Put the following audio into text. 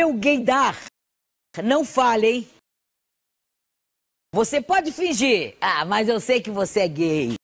meu gaydar. Não fale, hein? Você pode fingir. Ah, mas eu sei que você é gay.